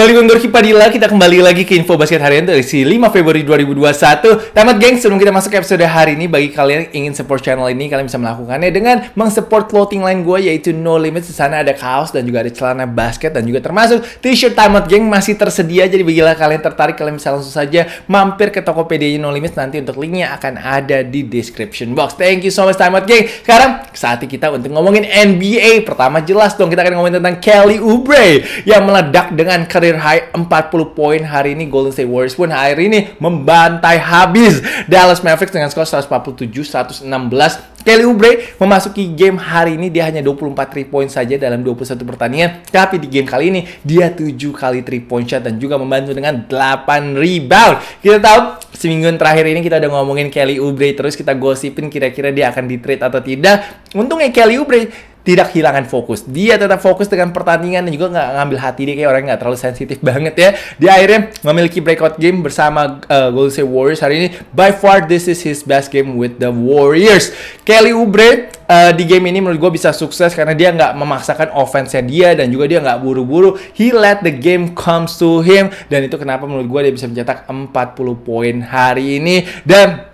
Balik undur Kipadila, kita kembali lagi ke info basket harian dari si 5 Februari 2021. Tamat geng, sebelum kita masuk ke episode hari ini, bagi kalian yang ingin support channel ini, kalian bisa melakukannya dengan mengsupport clothing line gue yaitu No Limits. Di sana ada kaos dan juga ada celana basket dan juga termasuk t-shirt Tamat geng masih tersedia. Jadi bila kalian tertarik, kalian bisa langsung saja mampir ke toko PD No Limits nanti untuk linknya akan ada di description box. Thank you so much Tamat geng. Sekarang saatnya kita untuk ngomongin NBA. Pertama jelas dong kita akan ngomongin tentang Kelly Oubre yang meledak dengan karir career high 40 poin hari ini Golden State Warriors pun hari ini membantai habis Dallas Mavericks dengan skor 147-116. Kelly Oubre memasuki game hari ini dia hanya 24 3 point saja dalam 21 pertandingan, tapi di game kali ini dia 7 kali 3 point shot dan juga membantu dengan 8 rebound. Kita tahu seminggu terakhir ini kita udah ngomongin Kelly Oubre terus kita gosipin kira-kira dia akan di-trade atau tidak. Untungnya Kelly Oubre tidak kehilangan fokus. Dia tetap fokus dengan pertandingan dan juga nggak ngambil hati dia kayak orang nggak terlalu sensitif banget ya. Dia akhirnya memiliki breakout game bersama uh, Golden State Warriors hari ini. By far this is his best game with the Warriors. Kelly Oubre uh, di game ini menurut gue bisa sukses karena dia nggak memaksakan offense-nya dia dan juga dia nggak buru-buru. He let the game comes to him dan itu kenapa menurut gue dia bisa mencetak 40 poin hari ini dan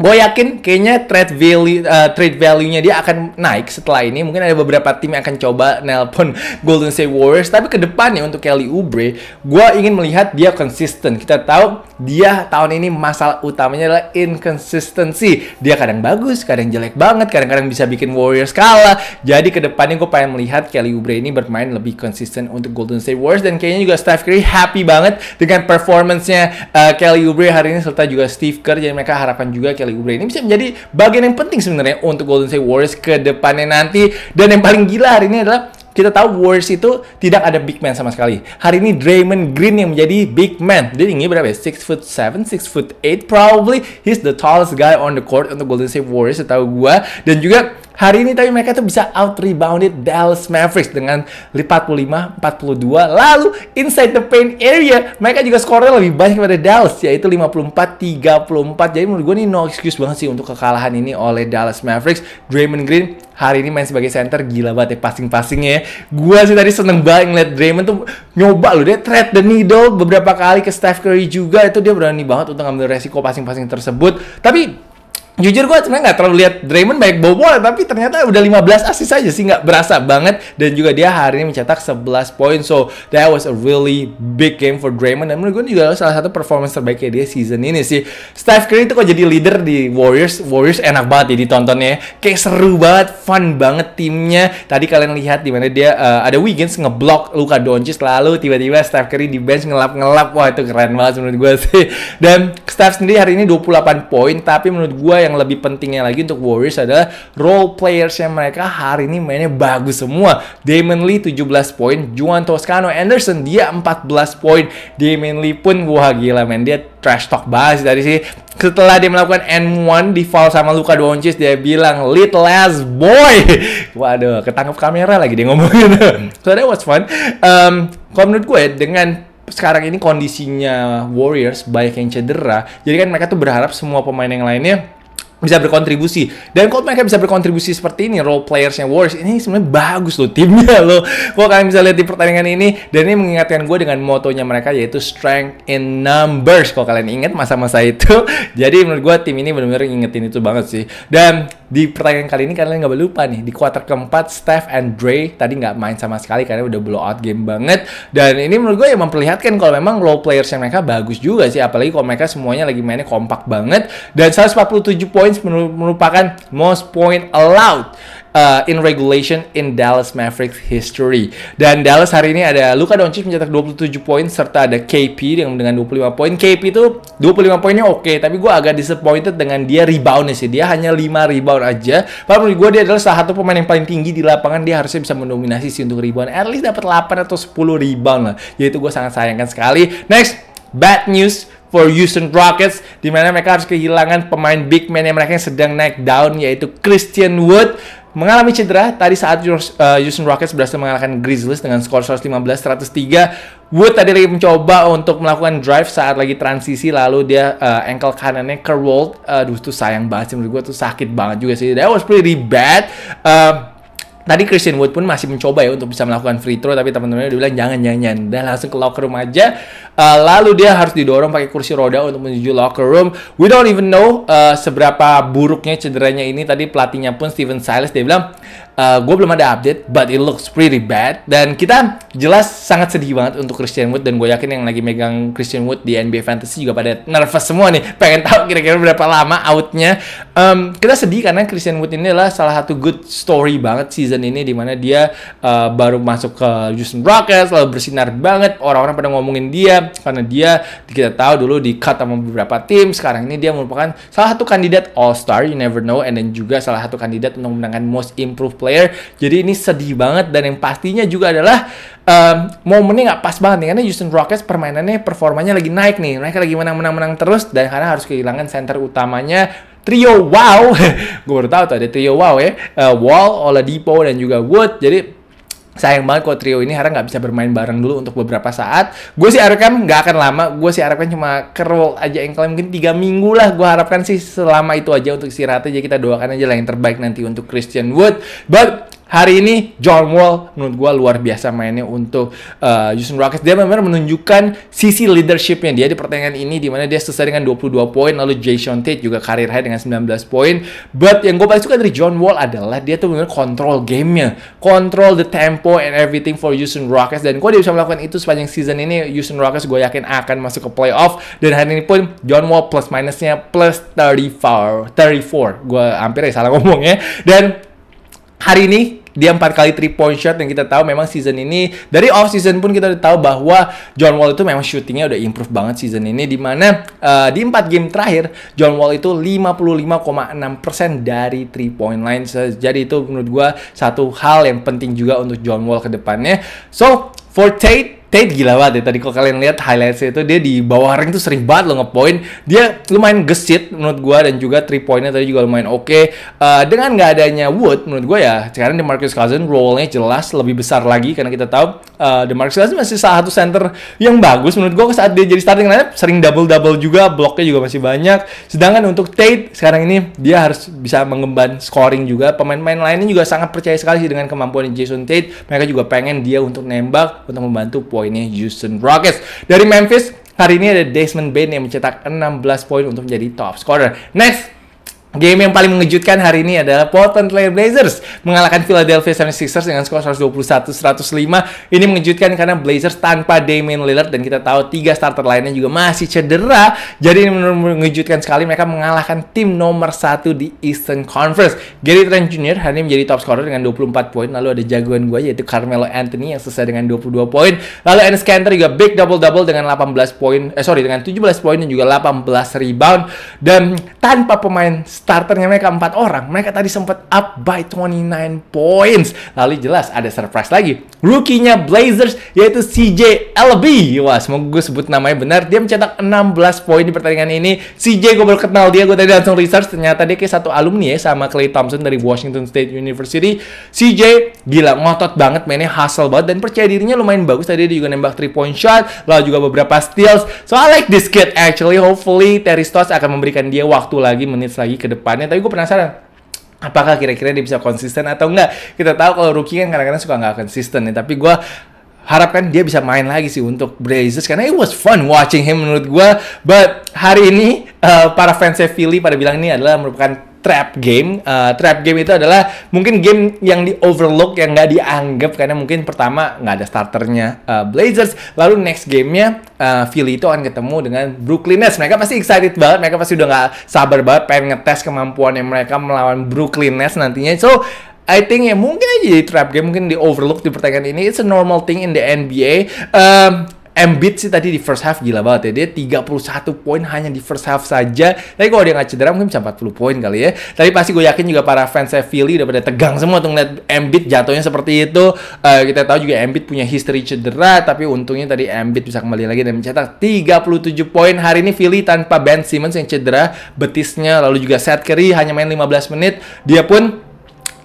gue yakin kayaknya trade value uh, trade value-nya dia akan naik setelah ini. Mungkin ada beberapa tim yang akan coba nelpon Golden State Warriors, tapi ke depannya untuk Kelly Oubre, gue ingin melihat dia konsisten. Kita tahu dia tahun ini masalah utamanya adalah inconsistency. Dia kadang bagus, kadang jelek banget, kadang-kadang bisa bikin Warriors kalah. Jadi ke depannya gue pengen melihat Kelly Oubre ini bermain lebih konsisten untuk Golden State Warriors dan kayaknya juga Steph Curry happy banget dengan performance-nya uh, Kelly Oubre hari ini serta juga Steve Kerr. Jadi mereka harapan juga Kelly Kelly Oubre ini bisa menjadi bagian yang penting sebenarnya untuk Golden State Warriors ke depannya nanti. Dan yang paling gila hari ini adalah kita tahu Warriors itu tidak ada big man sama sekali. Hari ini Draymond Green yang menjadi big man. Dia tinggi berapa ya? 6 foot 7, 6 foot 8 probably. He's the tallest guy on the court untuk Golden State Warriors setahu gua. Dan juga hari ini tapi mereka tuh bisa out rebounded Dallas Mavericks dengan 45 42. Lalu inside the paint area mereka juga skornya lebih banyak daripada Dallas yaitu 54 34. Jadi menurut gue nih no excuse banget sih untuk kekalahan ini oleh Dallas Mavericks. Draymond Green hari ini main sebagai center gila banget ya passing-passingnya ya. Gua sih tadi seneng banget ngeliat Draymond tuh nyoba loh dia thread the needle beberapa kali ke Steph Curry juga itu dia berani banget untuk ngambil resiko passing-passing tersebut. Tapi jujur gue sebenarnya nggak terlalu lihat Draymond banyak bobol tapi ternyata udah 15 assist aja sih nggak berasa banget dan juga dia hari ini mencetak 11 poin so that was a really big game for Draymond dan menurut gue juga salah satu performance terbaiknya dia season ini sih Steph Curry itu kok jadi leader di Warriors Warriors enak banget ya ditontonnya ya. kayak seru banget fun banget timnya tadi kalian lihat dimana dia uh, ada Wiggins ngeblok Luka Doncic lalu tiba-tiba Steph Curry di bench ngelap-ngelap wah itu keren banget menurut gue sih dan Steph sendiri hari ini 28 poin tapi menurut gue yang yang lebih pentingnya lagi untuk Warriors adalah role players yang mereka hari ini mainnya bagus semua. Damon Lee 17 poin, Juan Toscano Anderson dia 14 poin, Damon Lee pun wah gila men dia trash talk banget dari sih. Setelah dia melakukan N1 di foul sama Luka Doncic dia bilang lead last boy. Waduh, ketangkep kamera lagi dia ngomongin. so that was fun. Um, kalau menurut gue dengan sekarang ini kondisinya Warriors banyak yang cedera, jadi kan mereka tuh berharap semua pemain yang lainnya bisa berkontribusi dan kalau mereka bisa berkontribusi seperti ini role playersnya Warriors ini sebenarnya bagus loh timnya loh kalau kalian bisa lihat di pertandingan ini dan ini mengingatkan gue dengan motonya mereka yaitu strength in numbers kalau kalian ingat masa-masa itu jadi menurut gue tim ini benar-benar ingetin itu banget sih dan di pertandingan kali ini kalian nggak boleh lupa nih di kuarter keempat Steph and Dre tadi nggak main sama sekali karena udah blow out game banget dan ini menurut gue yang memperlihatkan kalau memang role players yang mereka bagus juga sih apalagi kalau mereka semuanya lagi mainnya kompak banget dan 147 poin points merupakan most point allowed uh, in regulation in Dallas Mavericks history. Dan Dallas hari ini ada Luka Doncic mencetak 27 poin serta ada KP dengan dengan 25 poin. KP itu 25 poinnya oke, okay, tapi gue agak disappointed dengan dia reboundnya sih. Dia hanya 5 rebound aja. Padahal menurut gue dia adalah salah satu pemain yang paling tinggi di lapangan. Dia harusnya bisa mendominasi sih untuk rebound. At least dapat 8 atau 10 rebound lah. Yaitu gue sangat sayangkan sekali. Next, bad news for Houston Rockets di mana mereka harus kehilangan pemain big man yang mereka yang sedang naik down yaitu Christian Wood mengalami cedera tadi saat eh, Houston Rockets berhasil mengalahkan Grizzlies dengan skor 115-103 Wood tadi lagi mencoba untuk melakukan drive saat lagi transisi lalu dia uh, eh, ankle kanannya curled aduh itu sayang banget sih menurut gue tuh sakit banget juga sih that was pretty bad uh, tadi Christian Wood pun masih mencoba ya untuk bisa melakukan free throw tapi teman-temannya udah bilang jangan jangan jangan dan langsung ke locker room aja uh, lalu dia harus didorong pakai kursi roda untuk menuju locker room we don't even know uh, seberapa buruknya cederanya ini tadi pelatihnya pun Steven Silas dia bilang uh, eh, gue belum ada update but it looks pretty bad dan kita jelas sangat sedih banget untuk Christian Wood dan gue yakin yang lagi megang Christian Wood di NBA Fantasy juga pada nervous semua nih pengen tahu kira-kira berapa lama outnya um, kita sedih karena Christian Wood ini adalah salah satu good story banget sih season ini dimana dia uh, baru masuk ke Houston Rockets lalu bersinar banget orang-orang pada ngomongin dia karena dia kita tahu dulu di cut sama beberapa tim sekarang ini dia merupakan salah satu kandidat All Star you never know and then juga salah satu kandidat untuk menangkan Most Improved Player jadi ini sedih banget dan yang pastinya juga adalah um, momennya nggak pas banget nih karena Houston Rockets permainannya performanya lagi naik nih mereka lagi menang-menang-menang terus dan karena harus kehilangan center utamanya trio wow gue baru tahu tuh ada trio wow ya uh, Wall, Oladipo dan juga Wood jadi sayang banget kok trio ini harap nggak bisa bermain bareng dulu untuk beberapa saat. Gue sih harapkan nggak akan lama, gue sih harapkan cuma kerol aja yang kalian mungkin tiga minggu lah. Gue harapkan sih selama itu aja untuk istirahat aja kita doakan aja lah yang terbaik nanti untuk Christian Wood. But hari ini John Wall menurut gue luar biasa mainnya untuk uh, Houston Rockets. Dia benar-benar menunjukkan sisi leadershipnya dia di pertandingan ini di mana dia selesai dengan 22 poin lalu Jason Tate juga karir high dengan 19 poin. But yang gue paling suka dari John Wall adalah dia tuh benar kontrol gamenya, kontrol the tempo and everything for Houston Rockets dan gue dia bisa melakukan itu sepanjang season ini Houston Rockets gue yakin akan masuk ke playoff dan hari ini pun John Wall plus minusnya plus 34 34 gue hampir ya salah ngomongnya dan hari ini dia empat kali three point shot yang kita tahu memang season ini dari off season pun kita tahu bahwa John Wall itu memang shootingnya udah improve banget season ini di mana uh, di empat game terakhir John Wall itu 55,6% dari three point line jadi itu menurut gua satu hal yang penting juga untuk John Wall ke depannya so for Tate Tate gila banget ya tadi kalau kalian lihat highlightsnya itu dia di bawah ring tuh sering banget lo ngepoint dia lumayan gesit menurut gue dan juga three pointnya tadi juga lumayan oke okay. uh, eh, dengan nggak adanya Wood menurut gue ya sekarang di Marcus Cousins role-nya jelas lebih besar lagi karena kita tahu uh, Marcus Cousins masih salah satu center yang bagus menurut gue saat dia jadi starting lineup sering double double juga bloknya juga masih banyak sedangkan untuk Tate sekarang ini dia harus bisa mengemban scoring juga pemain-pemain lainnya juga sangat percaya sekali sih dengan kemampuan Jason Tate mereka juga pengen dia untuk nembak untuk membantu poinnya Houston Rockets. Dari Memphis, hari ini ada Desmond Bain yang mencetak 16 poin untuk menjadi top scorer. Next, Game yang paling mengejutkan hari ini adalah Portland Trail Blazers mengalahkan Philadelphia 76ers dengan skor 121-105. Ini mengejutkan karena Blazers tanpa Damian Lillard dan kita tahu tiga starter lainnya juga masih cedera. Jadi ini mengejutkan sekali mereka mengalahkan tim nomor satu di Eastern Conference. Gary Trent Jr. hari ini menjadi top scorer dengan 24 poin. Lalu ada jagoan gue yaitu Carmelo Anthony yang selesai dengan 22 poin. Lalu Enes Kanter juga big double-double dengan 18 poin. Eh sorry dengan 17 poin dan juga 18 rebound. Dan tanpa pemain starternya mereka empat orang, mereka tadi sempat up by 29 points. Lalu jelas ada surprise lagi. Rookie-nya Blazers yaitu CJ LB. Wah, semoga gue sebut namanya benar. Dia mencetak 16 poin di pertandingan ini. CJ gue baru kenal dia, gue tadi langsung research. Ternyata dia kayak satu alumni ya sama Clay Thompson dari Washington State University. CJ gila ngotot banget mainnya hustle banget dan percaya dirinya lumayan bagus. Tadi dia juga nembak 3 point shot, lalu juga beberapa steals. So I like this kid actually. Hopefully Terry Stotts akan memberikan dia waktu lagi menit lagi ke depannya. Tapi gue penasaran, apakah kira-kira dia bisa konsisten atau enggak. Kita tahu kalau rookie kan kadang-kadang suka nggak konsisten nih. Tapi gue harapkan dia bisa main lagi sih untuk Blazers karena it was fun watching him menurut gue. But hari ini uh, para fans Philly pada bilang ini adalah merupakan trap game. Uh, trap game itu adalah mungkin game yang di overlook yang nggak dianggap karena mungkin pertama nggak ada starternya uh, Blazers. Lalu next gamenya uh, Philly itu akan ketemu dengan Brooklyn Nets. Mereka pasti excited banget. Mereka pasti udah nggak sabar banget pengen ngetes kemampuan yang mereka melawan Brooklyn Nets nantinya. So I think ya mungkin aja di trap game mungkin di overlook di pertandingan ini. It's a normal thing in the NBA. Um, Embiid sih tadi di first half gila banget ya. Dia 31 poin hanya di first half saja. Tapi kalau dia nggak cedera mungkin bisa 40 poin kali ya. Tapi pasti gue yakin juga para fans saya Philly udah pada tegang semua tuh ngeliat Embiid jatuhnya seperti itu. Uh, kita tahu juga Embiid punya history cedera, tapi untungnya tadi Embiid bisa kembali lagi dan mencetak 37 poin. Hari ini Philly tanpa Ben Simmons yang cedera betisnya, lalu juga Seth Curry hanya main 15 menit. Dia pun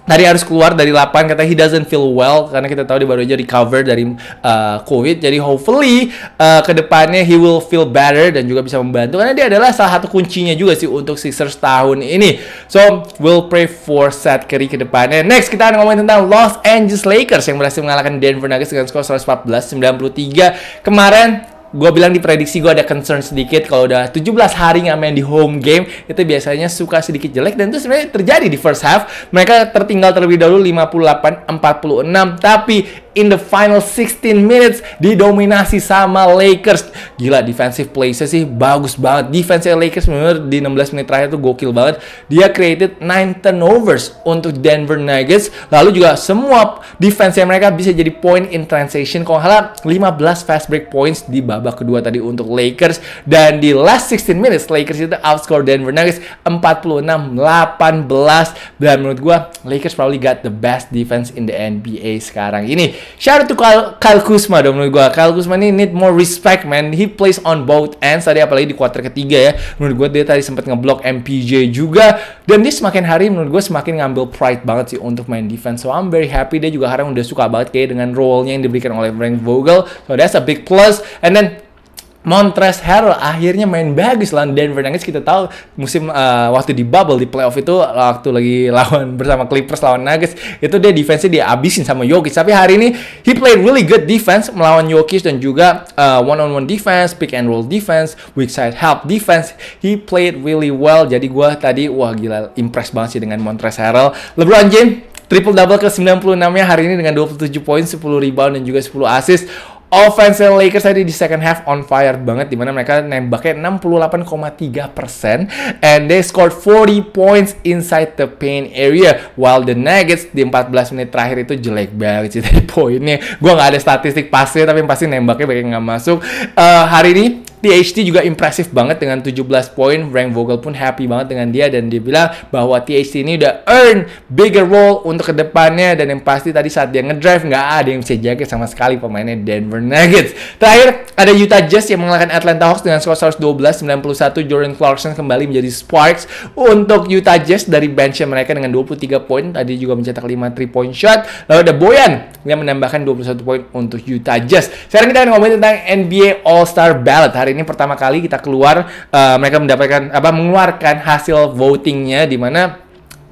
tadi harus keluar dari lapangan kata he doesn't feel well karena kita tahu dia baru aja recover dari uh, covid jadi hopefully uh, kedepannya he will feel better dan juga bisa membantu karena dia adalah salah satu kuncinya juga sih untuk Sixers tahun ini so we'll pray for Seth Curry kedepannya next kita akan ngomongin tentang Los Angeles Lakers yang berhasil mengalahkan Denver Nuggets dengan skor 114-93 kemarin gue bilang di prediksi gue ada concern sedikit kalau udah 17 hari nggak main di home game itu biasanya suka sedikit jelek dan itu sebenarnya terjadi di first half mereka tertinggal terlebih dahulu 58 46 tapi in the final 16 minutes didominasi sama Lakers. Gila defensive play-nya sih bagus banget. Defensive Lakers benar di 16 menit terakhir tuh gokil banget. Dia created 9 turnovers untuk Denver Nuggets. Lalu juga semua defense mereka bisa jadi point in transition. Kalau halal 15 fast break points di babak kedua tadi untuk Lakers dan di last 16 minutes Lakers itu outscore Denver Nuggets 46-18 dan menurut gue Lakers probably got the best defense in the NBA sekarang ini. Shout out to Kyle, Kyle Kuzma dong menurut gue. Kyle Kuzma ini need more respect man. He plays on both ends tadi apalagi di kuarter ketiga ya. Menurut gue dia tadi sempat ngeblok MPJ juga dan dia semakin hari menurut gue semakin ngambil pride banget sih untuk main defense. So I'm very happy dia juga harang udah suka banget kayak dengan role-nya yang diberikan oleh Frank Vogel. So that's a big plus. And then Montrezl Harrell akhirnya main bagus lawan Denver Nuggets kita tahu musim uh, waktu di bubble di playoff itu waktu lagi lawan bersama Clippers lawan Nuggets itu dia defense dia abisin sama Jokic tapi hari ini he played really good defense melawan Jokic dan juga uh, eh, one on one defense pick and roll defense weak side help defense he played really well jadi gua tadi wah gila impress banget sih dengan Montrezl Harrell LeBron James triple double ke 96-nya hari ini dengan 27 poin, 10 rebound dan juga 10 assist offense Lakers tadi di second half on fire banget dimana mereka nembaknya 68,3% and they scored 40 points inside the paint area while the Nuggets di 14 menit terakhir itu jelek banget sih dari poinnya gue nggak ada statistik pasti tapi pasti nembaknya banyak gak masuk uh, hari ini THT juga impresif banget dengan 17 poin. Frank Vogel pun happy banget dengan dia dan dia bilang bahwa THT ini udah earn bigger role untuk kedepannya dan yang pasti tadi saat dia ngedrive nggak ada yang bisa jaga sama sekali pemainnya Denver Nuggets. Terakhir ada Utah Jazz yang mengalahkan Atlanta Hawks dengan skor 112-91. Jordan Clarkson kembali menjadi sparks untuk Utah Jazz dari benchnya mereka dengan 23 poin. Tadi juga mencetak 5 3 point shot. Lalu ada Boyan yang menambahkan 21 poin untuk Utah Jazz. Sekarang kita akan ngomongin tentang NBA All Star Ballot hari ini pertama kali kita keluar uh, mereka mendapatkan apa mengeluarkan hasil votingnya di mana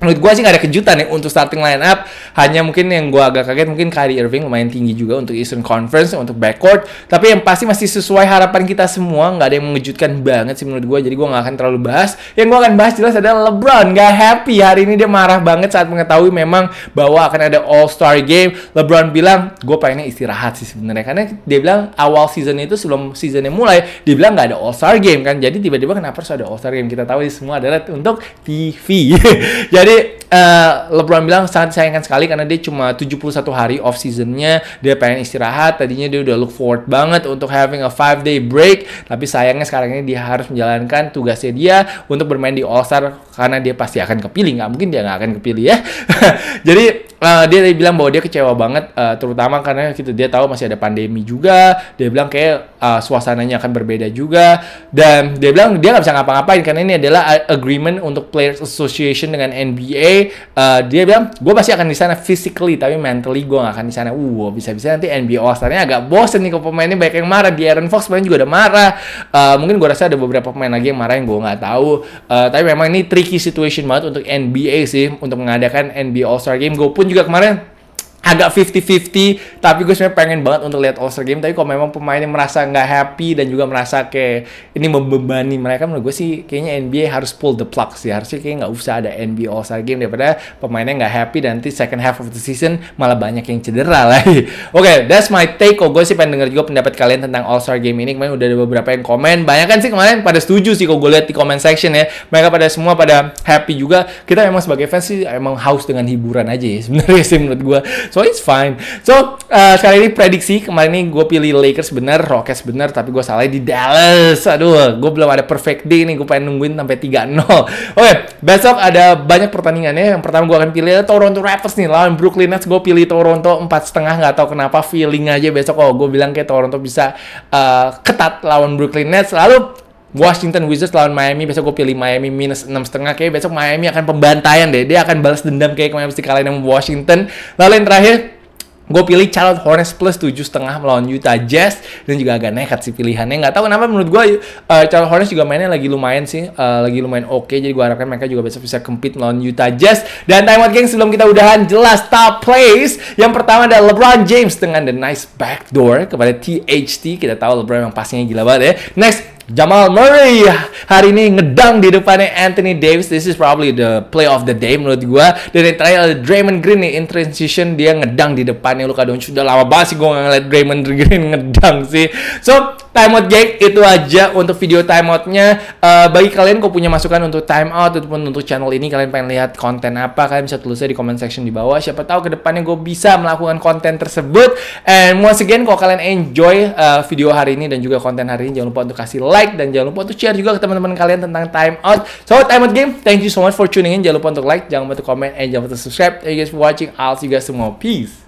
menurut gue sih gak ada kejutan nih ya untuk starting line up hanya mungkin yang gue agak kaget mungkin Kyrie Irving lumayan tinggi juga untuk Eastern Conference untuk backcourt tapi yang pasti masih sesuai harapan kita semua nggak ada yang mengejutkan banget sih menurut gue jadi gue nggak akan terlalu bahas yang gue akan bahas jelas adalah LeBron gak happy hari ini dia marah banget saat mengetahui memang bahwa akan ada All Star Game LeBron bilang gue pengennya istirahat sih sebenarnya karena dia bilang awal season itu sebelum seasonnya mulai dia bilang nggak ada All Star Game kan jadi tiba-tiba kenapa harus ada All Star Game kita tahu sih semua adalah untuk TV jadi dove uh, LeBron bilang sangat disayangkan sekali karena dia cuma 71 hari off seasonnya dia pengen istirahat tadinya dia udah look forward banget untuk having a five day break tapi sayangnya sekarang ini dia harus menjalankan tugasnya dia untuk bermain di All Star karena dia pasti akan kepilih nggak mungkin dia nggak akan kepilih ya jadi uh, dia tadi bilang bahwa dia kecewa banget uh, terutama karena kita gitu, dia tahu masih ada pandemi juga dia bilang kayak uh, suasananya akan berbeda juga dan dia bilang dia nggak bisa ngapa-ngapain karena ini adalah agreement untuk Players Association dengan NBA uh, dia bilang gue pasti akan di sana physically tapi mentally gue gak akan di sana wow uh, bisa-bisa nanti NBA All Star-nya agak bosen nih ke pemainnya banyak yang marah di Aaron Fox pemain juga udah marah uh, mungkin gue rasa ada beberapa pemain lagi yang marah yang gue nggak tahu uh, tapi memang ini tricky situation banget untuk NBA sih untuk mengadakan NBA All Star Game gue pun juga kemarin agak 50-50 tapi gue sebenarnya pengen banget untuk lihat All Star Game tapi kalau memang pemainnya merasa nggak happy dan juga merasa kayak ini membebani mereka menurut gue sih kayaknya NBA harus pull the plug sih harusnya kayak nggak usah ada NBA All Star Game daripada pemainnya nggak happy dan nanti second half of the season malah banyak yang cedera lagi oke okay, that's my take kok gue sih pengen denger juga pendapat kalian tentang All Star Game ini kemarin udah ada beberapa yang komen banyak kan sih kemarin pada setuju sih kok gue lihat di comment section ya mereka pada semua pada happy juga kita emang sebagai fans sih emang haus dengan hiburan aja ya sebenarnya sih menurut gue so it's fine so uh, sekali ini prediksi kemarin ini gue pilih Lakers bener Rockets bener tapi gue salah di Dallas aduh gue belum ada perfect day nih gue pengen nungguin sampai 3-0 oke besok ada banyak pertandingannya yang pertama gue akan pilih Toronto Raptors nih lawan Brooklyn Nets gue pilih Toronto empat setengah nggak tahu kenapa feeling aja besok oh gue bilang kayak Toronto bisa uh, ketat lawan Brooklyn Nets lalu Washington Wizards lawan Miami besok gue pilih Miami minus enam setengah kayak besok Miami akan pembantaian deh dia akan balas dendam kayak kemarin mesti kalahin yang Washington lalu yang terakhir Gue pilih Charlotte Hornets plus tujuh setengah melawan Utah Jazz dan juga agak nekat sih pilihannya. Nggak tahu kenapa menurut gue uh, Charlotte Hornets juga mainnya lagi lumayan sih, uh, lagi lumayan oke. Okay, jadi gue harapkan mereka juga besok bisa compete melawan Utah Jazz. Dan time out geng sebelum kita udahan jelas top plays. Yang pertama ada LeBron James dengan the nice backdoor kepada THT. Kita tahu LeBron yang pastinya gila banget ya. Next Jamal Murray hari ini ngedang di depannya Anthony Davis. This is probably the play of the day menurut gue. Dan yang terakhir ada Draymond Green nih in transition dia ngedang di depannya Luka Doncic. Sudah lama banget sih gue ngeliat Draymond Green ngedang sih. So timeout geng itu aja untuk video timeoutnya uh, bagi kalian kok punya masukan untuk timeout ataupun untuk channel ini kalian pengen lihat konten apa kalian bisa tulisnya di comment section di bawah siapa tahu kedepannya gue bisa melakukan konten tersebut and once again kalau kalian enjoy uh, video hari ini dan juga konten hari ini jangan lupa untuk kasih like dan jangan lupa untuk share juga ke teman-teman kalian tentang timeout so timeout game thank you so much for tuning in jangan lupa untuk like jangan lupa untuk comment and jangan lupa untuk subscribe thank you guys for watching I'll see you guys tomorrow peace